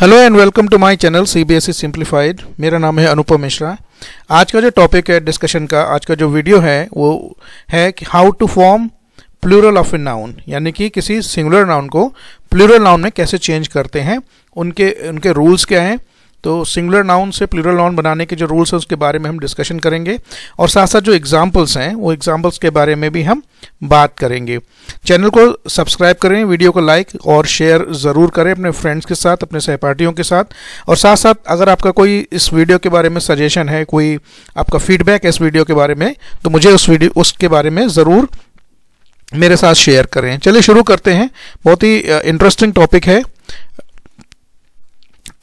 Hello and welcome to my channel CBSE simplified मेरा नाम है अनुपम मिश्रा आज का जो टॉपिक है डिस्कशन का आज का जो वीडियो है वो है कि how to form plural of a noun यानी कि किसी सिंगुलर नाउन को प्लूरल नाउन में कैसे चेंज करते हैं उनके उनके रूल्स क्या हैं तो सिंगुलर नाउन से प्लूरल नाउन बनाने के जो रूल्स हैं उसके बारे में हम डिस्कशन करेंगे और साथ साथ जो एग्जाम्पल्स हैं वो एग्जाम्पल्स के बारे में भी हम बात करेंगे चैनल को सब्सक्राइब करें वीडियो को लाइक और शेयर ज़रूर करें अपने फ्रेंड्स के साथ अपने सहपाठियों के साथ और साथ साथ अगर आपका कोई इस वीडियो के बारे में सजेशन है कोई आपका फीडबैक है इस वीडियो के बारे में तो मुझे उस वीडियो उसके बारे में ज़रूर मेरे साथ शेयर करें चलिए शुरू करते हैं बहुत ही इंटरेस्टिंग टॉपिक है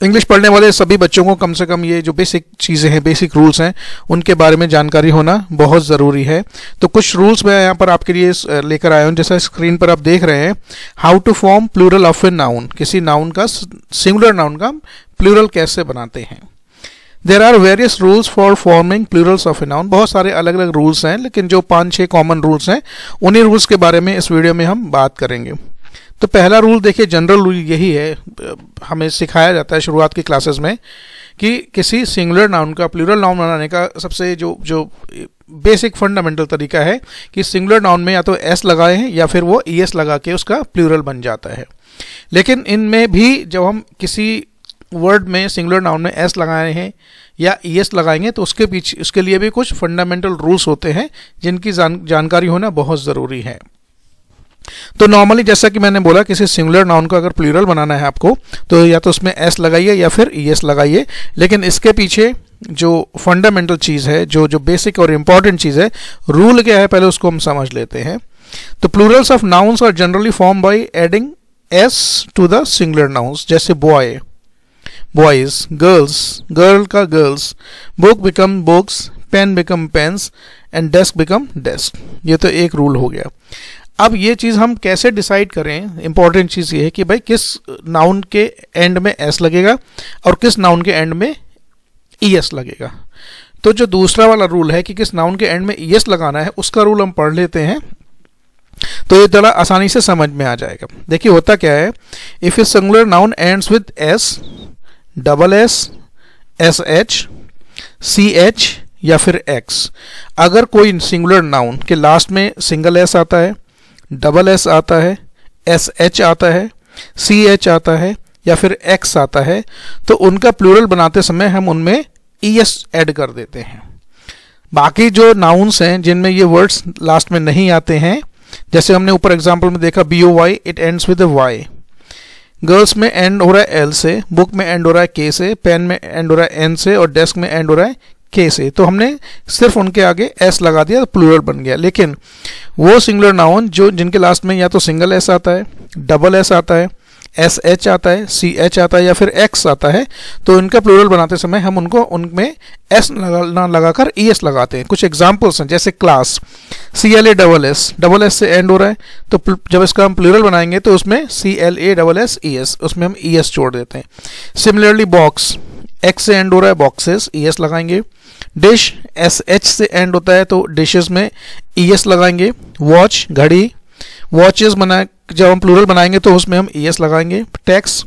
इंग्लिश पढ़ने वाले सभी बच्चों को कम से कम ये जो बेसिक चीज़ें हैं बेसिक रूल्स हैं उनके बारे में जानकारी होना बहुत ज़रूरी है तो कुछ रूल्स मैं यहाँ पर आपके लिए लेकर आया हूँ जैसा स्क्रीन पर आप देख रहे हैं how to form plural of a noun किसी नाउन का सिंगुलर नाउन का प्लूरल कैसे बनाते हैं there are various rules for forming plurals of a noun बहुत सारे अलग अलग रूल्स हैं लेकिन जो पाँच छः कॉमन रूल्स हैं उन्हीं रूल्स के बारे में इस वीडियो में हम बात करेंगे तो पहला रूल देखिए जनरल रूल यही है हमें सिखाया जाता है शुरुआत की क्लासेस में कि किसी सिंगुलर नाउन का प्लूरल नाउन बनाने का सबसे जो जो बेसिक फंडामेंटल तरीका है कि सिंगुलर नाउन में या तो एस लगाए हैं या फिर वो ई एस लगा के उसका प्लूरल बन जाता है लेकिन इनमें भी जब हम किसी वर्ड में सिंगुलर नाउन में एस लगाए हैं या ई एस लगाएंगे तो उसके पीछे उसके लिए भी कुछ फंडामेंटल रूल्स होते हैं जिनकी जान, जानकारी होना बहुत ज़रूरी है तो नॉर्मली जैसा कि मैंने बोला किसी सिंगुलर नाउन का अगर प्लूरल बनाना है आपको तो या तो उसमें एस लगाइए या फिर ई एस लगाइए लेकिन इसके पीछे जो फंडामेंटल चीज़ है जो जो बेसिक और इम्पॉर्टेंट चीज़ है रूल क्या है पहले उसको हम समझ लेते हैं तो plurals of nouns are generally form by adding S to the singular nouns जैसे बॉय बॉयज गर्ल्स गर्ल का girls book become books pen become pens and desk become desk ये तो एक रूल हो गया अब ये चीज़ हम कैसे डिसाइड करें इंपॉर्टेंट चीज़ ये है कि भाई किस नाउन के एंड में एस लगेगा और किस नाउन के एंड में ई e एस लगेगा तो जो दूसरा वाला रूल है कि किस नाउन के एंड में ई e एस लगाना है उसका रूल हम पढ़ लेते हैं तो ये जरा आसानी से समझ में आ जाएगा देखिए होता क्या है if a singular noun ends with S double S S H C H या फिर एक्स अगर कोई सिंगुलर नाउन के लास्ट में सिंगल एस आता है डबल एस आता है एस एच आता है सी एच आता है या फिर एक्स आता है तो उनका प्लूरल बनाते समय हम उनमें ई एस एड कर देते हैं बाकी जो नाउन्स हैं जिनमें ये वर्ड्स लास्ट में नहीं आते हैं जैसे हमने ऊपर एग्जाम्पल में देखा B O Y it ends with Y girls में एंड हो रहा है एल से बुक में एंड हो रहा है के से पेन में एंड हो रहा है एन से और डेस्क में एंड हो रहा है के से तो हमने सिर्फ उनके आगे एस लगा दिया तो प्लूरल बन गया लेकिन वो सिंगुलर नाउन जो जिनके लास्ट में या तो सिंगल एस आता है डबल एस आता है एस एच आता है सी एच आता है या फिर एक्स आता है तो इनका प्लूरल बनाते समय हम उनको उनमें एस ना लगाकर ई e एस लगाते हैं कुछ एग्जाम्पल्स हैं जैसे class C L A double S double S से एंड हो रहा है तो जब इसका हम प्लूरल बनाएंगे तो उसमें C L A double S E S उसमें हम ई e एस जोड़ देते हैं सिमिलरली बॉक्स एक्स से एंड हो रहा है बॉक्सेस ई एस लगाएंगे डिश एस एच से एंड होता है तो डिशेस में ई e एस लगाएंगे वॉच घड़ी वॉचेस बना जब हम प्लूरल बनाएंगे तो उसमें हम ई e एस लगाएंगे टैक्स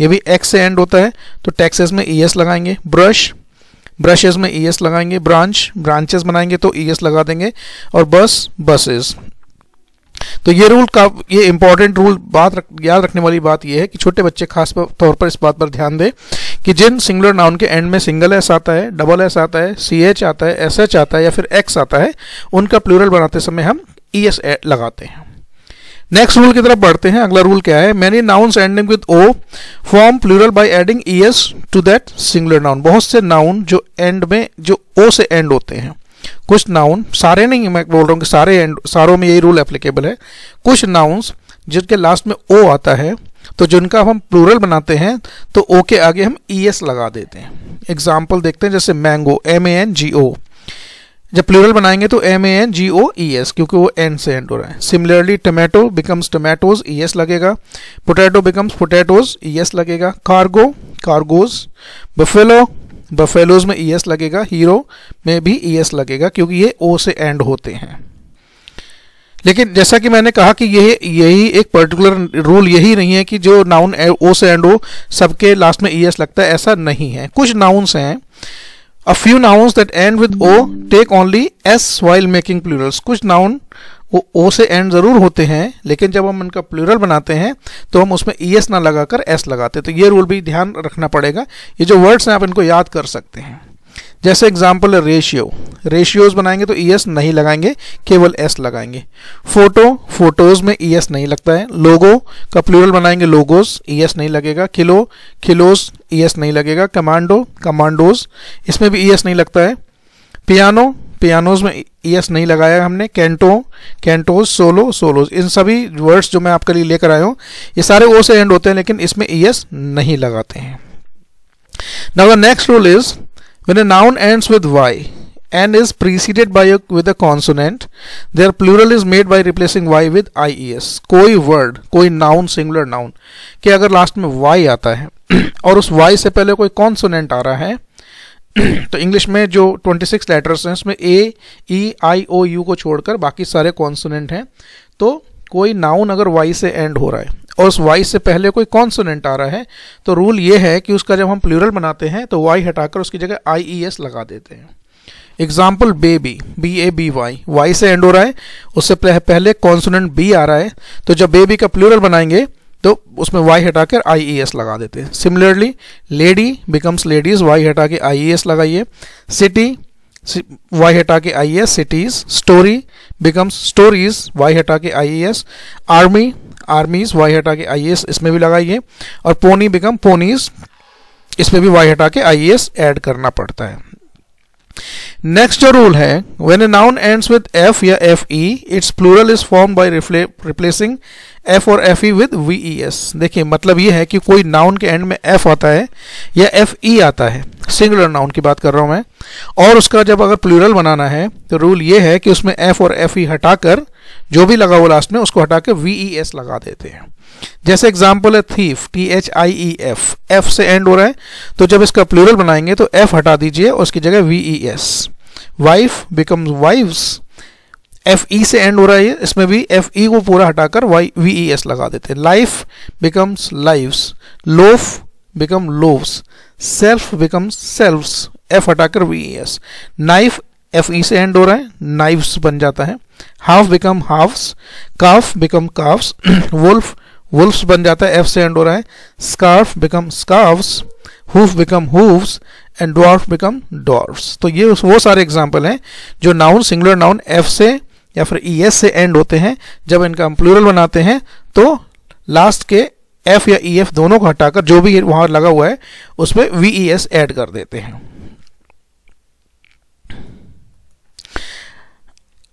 ये भी एक्स से एंड होता है तो टैक्सेस में ई e एस लगाएंगे ब्रश ब्रशेस में ई एस लगाएंगे ब्रांच ब्रांचेस बनाएंगे तो ई एस लगा देंगे और बस बसेस तो ये रूल का ये इंपॉर्टेंट रूल बात रख, याद रखने वाली बात ये है कि छोटे बच्चे खास तौर पर इस बात पर ध्यान दें कि जिन सिंगुलर नाउन के एंड में सिंगल एस आता है डबल एस आता है सी एच आता है एस एच आता है या फिर एक्स आता है उनका प्लूरल बनाते समय हम ई e एस लगाते हैं नेक्स्ट रूल की तरफ बढ़ते हैं अगला रूल क्या है many nouns ending with O form plural by adding E S to that singular noun बहुत से नाउन जो एंड में जो ओ से एंड होते हैं कुछ नाउन सारे नहीं मैं बोल रहा हूँ कि सारे एंड सारों में यही रूल एप्लीकेबल है कुछ नाउन्स जिनके लास्ट में ओ आता है तो जिनका हम प्लूरल बनाते हैं तो ओ के आगे हम ई e एस लगा देते हैं एग्जाम्पल देखते हैं जैसे mango M A N G O जब प्लूरल बनाएंगे तो M A N G O E S क्योंकि वो एन से एंड हो रहा है similarly tomato becomes tomatoes E S लगेगा potato becomes potatoes E S लगेगा कार्गो कार्गोज बफेलो बफेलोज में ई e एस लगेगा हीरो में भी ई e एस लगेगा क्योंकि ये ओ से एंड होते हैं लेकिन जैसा कि मैंने कहा कि यह यही एक पर्टिकुलर रूल यही नहीं है कि जो नाउन ओ से एंड ओ सबके लास्ट में ई e एस लगता है ऐसा नहीं है कुछ नाउन्स हैं a few nouns that end with O take only S while making plurals कुछ नाउन वो ओ से एंड ज़रूर होते हैं लेकिन जब हम उनका प्लूरल बनाते हैं तो हम उसमें ई e एस ना लगाकर एस लगाते हैं तो ये रूल भी ध्यान रखना पड़ेगा ये जो वर्ड्स हैं आप इनको याद कर सकते हैं जैसे एग्जाम्पल रेशियो रेशियोज बनाएंगे तो ई e एस नहीं लगाएंगे केवल एस लगाएंगे फोटो फोटोज में ई e एस नहीं लगता है लोगो का प्लूरल बनाएंगे लोगोज ई एस नहीं लगेगा किलो किलोस ई एस नहीं लगेगा कमांडो कमांडोज इसमें भी ई e एस नहीं लगता है पियानो पियानोज में ई एस नहीं लगाया हमने कैंटो कैंटोज सोलो सोलोज इन सभी वर्ड्स जो मैं आपके लिए लेकर आया हूँ ये सारे ओ से एंड होते हैं लेकिन इसमें ई एस नहीं लगाते हैं next rule is When a noun ends with y and is preceded by a, with a consonant, their plural is made by replacing y with ies. कोई word, कोई noun, singular noun कि अगर last में y आता है और उस y से पहले कोई consonant आ रहा है तो इंग्लिश में जो 26 लेटर्स हैं उसमें ए ई आई ओ यू को छोड़कर बाकी सारे कॉन्सोनेंट हैं तो कोई नाउन अगर वाई से एंड हो रहा है और उस वाई से पहले कोई कॉन्सोनेंट आ रहा है तो रूल ये है कि उसका जब हम प्लूरल बनाते हैं तो वाई हटाकर उसकी जगह आई ई एस लगा देते हैं example baby B A B Y Y से एंड हो रहा है उससे पहले कॉन्सोनेंट बी आ रहा है तो जब बेबी का प्लूरल बनाएंगे तो उसमें वाई हटाकर आई ई एस लगा देते हैं similarly lady becomes ladies Y हटा के आई ई एस लगाइए सिटी वाई हटा के I S cities story becomes stories Y हटा के I S army armies Y हटा के आई इसमें भी लगाइए और पोनी बिकम पोनीज इसमें भी वाई हटा के आई ऐड करना पड़ता है नेक्स्ट जो रूल है when a noun ends with F या F E its plural is form by replacing F और F E with V E S देखिए मतलब ये है कि कोई नाउन के एंड में एफ आता है या एफ ई e आता है सिंगुलर नाउन की बात कर रहा हूं मैं और उसका जब अगर प्लूरल बनाना है तो रूल ये है कि उसमें एफ और एफ ई e हटाकर जो भी लगा हुआ लास्ट में उसको हटा के वी ई एस लगा देते हैं जैसे एग्जाम्पल है thief T H I E F F से एंड हो रहा है तो जब इसका प्लूरल बनाएंगे तो एफ हटा दीजिए और उसकी जगह V E S wife becomes wives F E से एंड हो रहा है इसमें भी एफ ई e को पूरा हटाकर वाई वी ई एस लगा देते हैं life becomes lives loaf become loaves self becomes selfs F हटाकर V E S knife F E e से एंड हो रहा है नाइव्स बन जाता है half become halfs calf become calfs wolf wolfs बन जाता है एफ से एंड हो रहा है scarf become scarfs hoof become hoofs and dwarf become dwarfs तो ये वो सारे एग्जाम्पल हैं जो नाउन सिंगुलर नाउन एफ से या फिर ई e एस से एंड होते हैं जब इनका हम प्लूरल बनाते हैं तो लास्ट के एफ या ई e एफ दोनों को हटाकर जो भी वहाँ लगा हुआ है उस पर वी ई एस एड कर देते हैं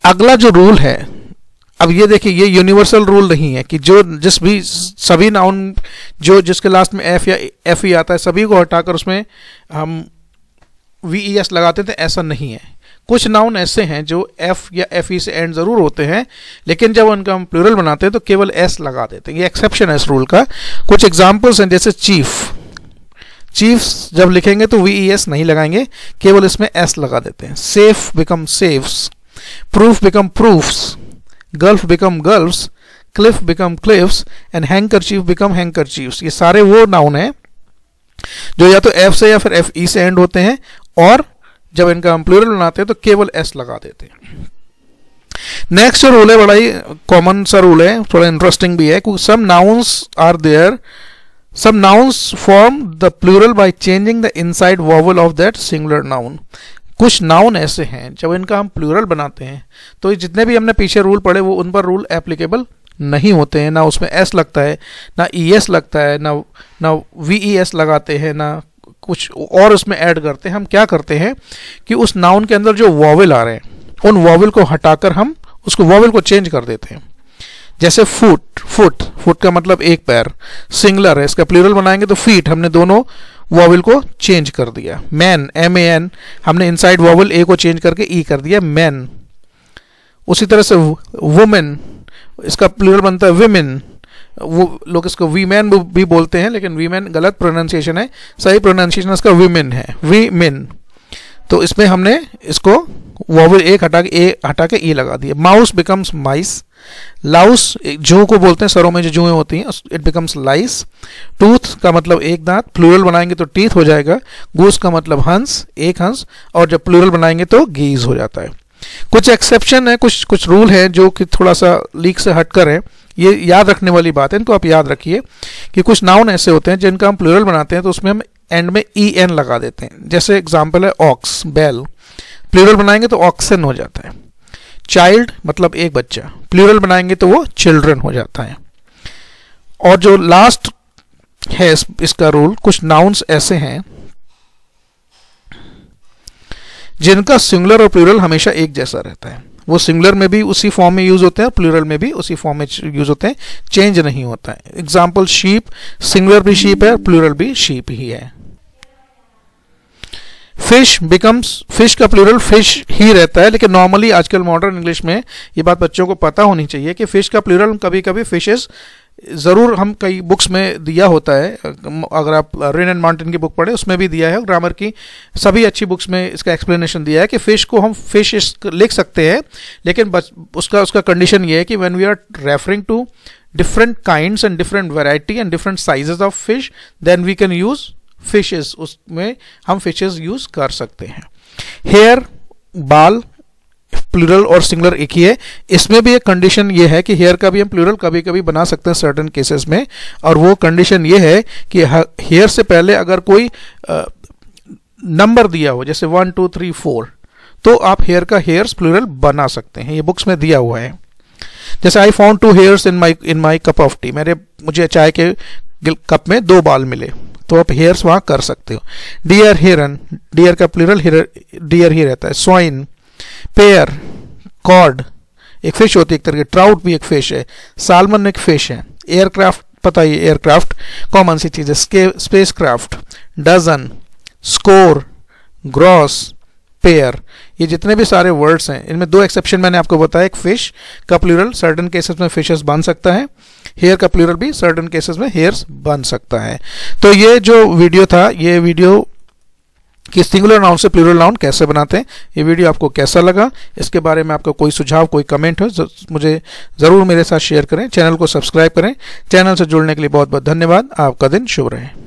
अगला जो रूल है अब ये देखिए ये यूनिवर्सल रूल नहीं है कि जो जिस भी सभी नाउन जो जिसके लास्ट में एफ या एफ ई e आता है सभी को हटाकर उसमें हम वी ई एस लगाते थे तो ऐसा नहीं है कुछ नाउन ऐसे हैं जो एफ या एफ ई e से एंड ज़रूर होते हैं लेकिन जब उनका हम प्लूरल बनाते हैं तो केवल एस लगा देते हैं ये एक्सेप्शन है इस रूल का कुछ एग्जाम्पल्स हैं जैसे चीफ चीफ जब लिखेंगे तो वी ई एस नहीं लगाएंगे केवल इसमें एस लगा देते हैं safe become safes Proof become proofs, gulf become gulfs, cliff become cliffs, and handkerchief become handkerchiefs. ये सारे वो noun हैं जो या तो एफ से या फिर एफ ई e से एंड होते हैं और जब इनका हम प्लूरल बनाते हैं तो केवल एस लगा देते हैं नेक्स्ट रूल है बड़ा ही कॉमन सा रूल है थोड़ा इंटरेस्टिंग भी है क्योंकि some nouns are there some nouns form the plural by changing the inside vowel of that singular noun कुछ नाउन ऐसे हैं जब इनका हम प्लूरल बनाते हैं तो जितने भी हमने पीछे रूल पढ़े वो उन पर रूल एप्लीकेबल नहीं होते हैं ना उसमें एस लगता है ना ई एस लगता है ना ना वी ई एस लगाते हैं ना कुछ और उसमें ऐड करते हैं हम क्या करते हैं कि उस नाउन के अंदर जो वॉवल आ रहे हैं उन वॉवल को हटाकर हम उसको वॉवल को चेंज कर देते हैं जैसे फुट फुट फुट का मतलब एक पैर सिंगलर है इसका प्लूरल बनाएंगे तो फीट हमने दोनों वॉवल को चेंज कर दिया मैन एम ए एन हमने इनसाइड वॉवल ए को चेंज करके ई e कर दिया मैन उसी तरह से वुमेन इसका प्लूरल बनता है विमेन वो लोग इसको वीमेन भी बोलते हैं लेकिन वीमेन गलत प्रोनाउंसिएशन है सही प्रोनाउंसिएशन इसका वीमेन है वीमेन तो इसमें हमने इसको वॉवल एक हटा के ए हटा के ई e लगा दिया माउस बिकम्स माइस लाउस जू को बोलते हैं सरों में जो जूएं होती हैं इट बिकम्स लाइस टूथ का मतलब एक दांत प्लूरल बनाएंगे तो टीथ हो जाएगा गूस का मतलब हंस एक हंस और जब प्लूरल बनाएंगे तो गीज हो जाता है कुछ एक्सेप्शन है कुछ कुछ रूल है जो कि थोड़ा सा लीक से हटकर है ये याद रखने वाली बात है इनको आप याद रखिए कि कुछ नाउन ऐसे होते हैं जिनका हम प्लूरल बनाते हैं तो उसमें हम एंड में ई एन लगा देते हैं जैसे एग्जाम्पल है ऑक्स बैल प्लूरल बनाएंगे तो ऑक्सन हो जाता है चाइल्ड मतलब एक बच्चा प्लूरल बनाएंगे तो वो चिल्ड्रन हो जाता है और जो लास्ट है इस, इसका रूल कुछ नाउन्स ऐसे हैं जिनका सिंगुलर और प्लूरल हमेशा एक जैसा रहता है वो सिंगुलर में भी उसी फॉर्म में यूज होते हैं प्लूरल में भी उसी फॉर्म में यूज होते हैं चेंज नहीं होता है एग्जाम्पल शीप सिंगुलर भी शीप है प्लूरल भी शीप ही है फिश बिकम्स फिश का प्लूरल फिश ही रहता है लेकिन नॉर्मली आजकल मॉडर्न इंग्लिश में ये बात बच्चों को पता होनी चाहिए कि फिश का प्लूरल कभी कभी फिशेस ज़रूर हम कई बुक्स में दिया होता है अगर आप रेन एंड माउंटेन की बुक पढ़े उसमें भी दिया है ग्रामर की सभी अच्छी बुक्स में इसका एक्सप्लेनेशन दिया है कि फ़िश को हम फिश लिख सकते हैं लेकिन बस उसका उसका कंडीशन ये है कि when we are referring to different kinds and different variety and different sizes of fish then we can use fishes उसमें हम फिशेस यूज कर सकते हैं हेयर बाल प्लूरल और सिंगुलर एक ही है इसमें भी एक कंडीशन ये है कि हेयर का भी हम प्लूरल कभी कभी बना सकते हैं सर्टन केसेस में और वो कंडीशन ये है कि हेयर से पहले अगर कोई नंबर दिया हो जैसे वन टू थ्री फोर तो आप हेयर का हेयर्स प्लूरल बना सकते हैं ये बुक्स में दिया हुआ है जैसे I found two hairs in my in my cup of tea मेरे मुझे चाय के कप में दो बाल मिले तो आप हेयर्स वहाँ कर सकते हो डियर हिरन डियर का प्लूरल डियर ही रहता है स्वाइन पेयर कॉड एक फिश होती है एक तरह की ट्राउट भी एक फिश है सालमन एक फिश है एयरक्राफ्ट पता ही एयरक्राफ्ट कॉमन सी चीज़ है space craft dozen score gross pair ये जितने भी सारे वर्ड्स हैं इनमें दो एक्सेप्शन मैंने आपको बताया एक फिश का प्लूरल सर्टन केसेस में फिशेस बन सकता है हेयर का प्लूरल भी सर्टन केसेस में हेयर्स बन सकता है तो ये जो वीडियो था ये वीडियो कि सिंगुलर नाउन से प्लूरल नाउन कैसे बनाते हैं ये वीडियो आपको कैसा लगा इसके बारे में आपका कोई सुझाव कोई कमेंट हो मुझे ज़रूर मेरे साथ शेयर करें चैनल को सब्सक्राइब करें चैनल से जुड़ने के लिए बहुत बहुत धन्यवाद आपका दिन शुभ रहे